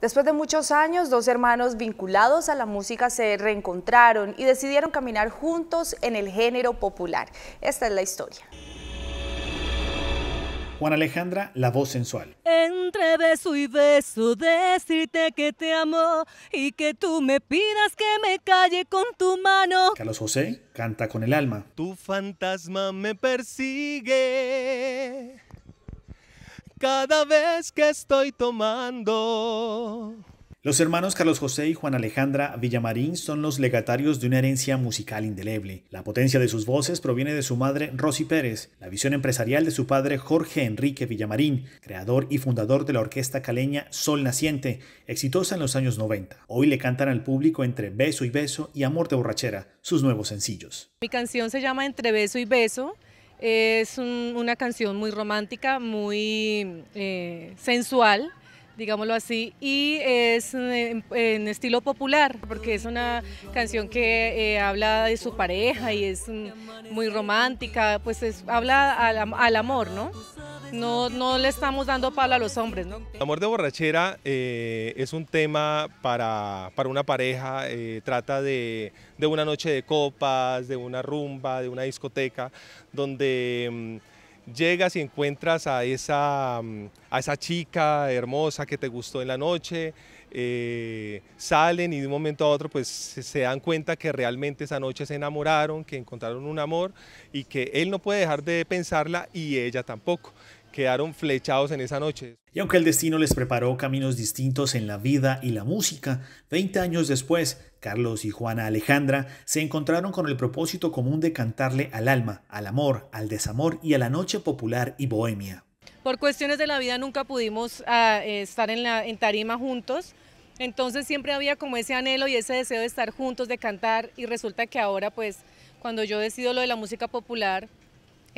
Después de muchos años, dos hermanos vinculados a la música se reencontraron y decidieron caminar juntos en el género popular. Esta es la historia. Juan Alejandra, la voz sensual. Entre beso y beso, decirte que te amo y que tú me pidas que me calle con tu mano. Carlos José canta con el alma. Tu fantasma me persigue cada vez que estoy tomando. Los hermanos Carlos José y Juan Alejandra Villamarín son los legatarios de una herencia musical indeleble. La potencia de sus voces proviene de su madre Rosy Pérez, la visión empresarial de su padre Jorge Enrique Villamarín, creador y fundador de la orquesta caleña Sol Naciente, exitosa en los años 90. Hoy le cantan al público Entre Beso y Beso y Amor de Borrachera, sus nuevos sencillos. Mi canción se llama Entre Beso y Beso es una canción muy romántica, muy eh, sensual, digámoslo así, y es eh, en, estilo popular, porque es una canción que eh, habla de su pareja y es mm, muy romántica, pues es, habla al amor, ¿no? no, le estamos dando palo a los hombres. El amor de borrachera eh, es un tema para, una pareja, eh, trata de, una noche de copas, de una rumba, de una discoteca, donde mm, llegas y encuentras a esa, mm, a esa chica hermosa que te gustó en la noche, eh, salen y de un momento a otro pues se dan cuenta que realmente esa noche se enamoraron, que encontraron un amor y que él no puede dejar de pensarla y ella tampoco quedaron flechados en esa noche. Y aunque el destino les preparó caminos distintos en la vida y la música, 20 años después, Carlos y Juana Alejandra se encontraron con el propósito común de cantarle al alma, al amor, al desamor y a la noche popular y bohemia. Por cuestiones de la vida nunca pudimos ah, estar en, la, en tarima juntos, entonces siempre había como ese anhelo y ese deseo de estar juntos, de cantar y resulta que ahora pues cuando yo decido lo de la música popular,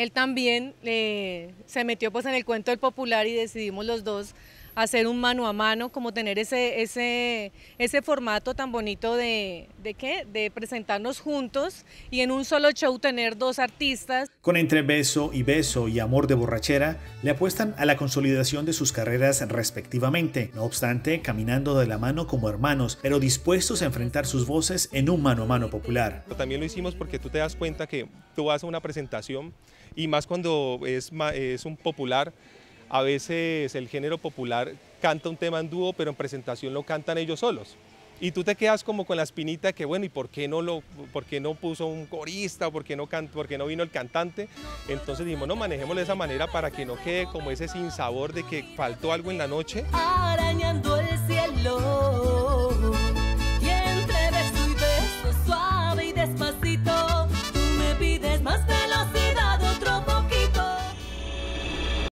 él también eh, se metió pues en el cuento del popular y decidimos los dos hacer un mano a mano, como tener ese, ese, ese formato tan bonito de, de, qué? de presentarnos juntos y en un solo show tener dos artistas. Con Entre Beso y Beso y Amor de Borrachera, le apuestan a la consolidación de sus carreras respectivamente, no obstante, caminando de la mano como hermanos, pero dispuestos a enfrentar sus voces en un mano a mano popular. También lo hicimos porque tú te das cuenta que tú vas a una presentación y más cuando es, es un popular. A veces el género popular canta un tema en dúo, pero en presentación lo cantan ellos solos. Y tú te quedas como con la espinita que, bueno, ¿y por qué no, lo, por no puso un corista? ¿Por qué, no ¿Por qué no vino el cantante? Entonces dijimos, no, manejémoslo de esa manera para que no quede como ese sinsabor de que faltó algo en la noche. Arañando el cielo.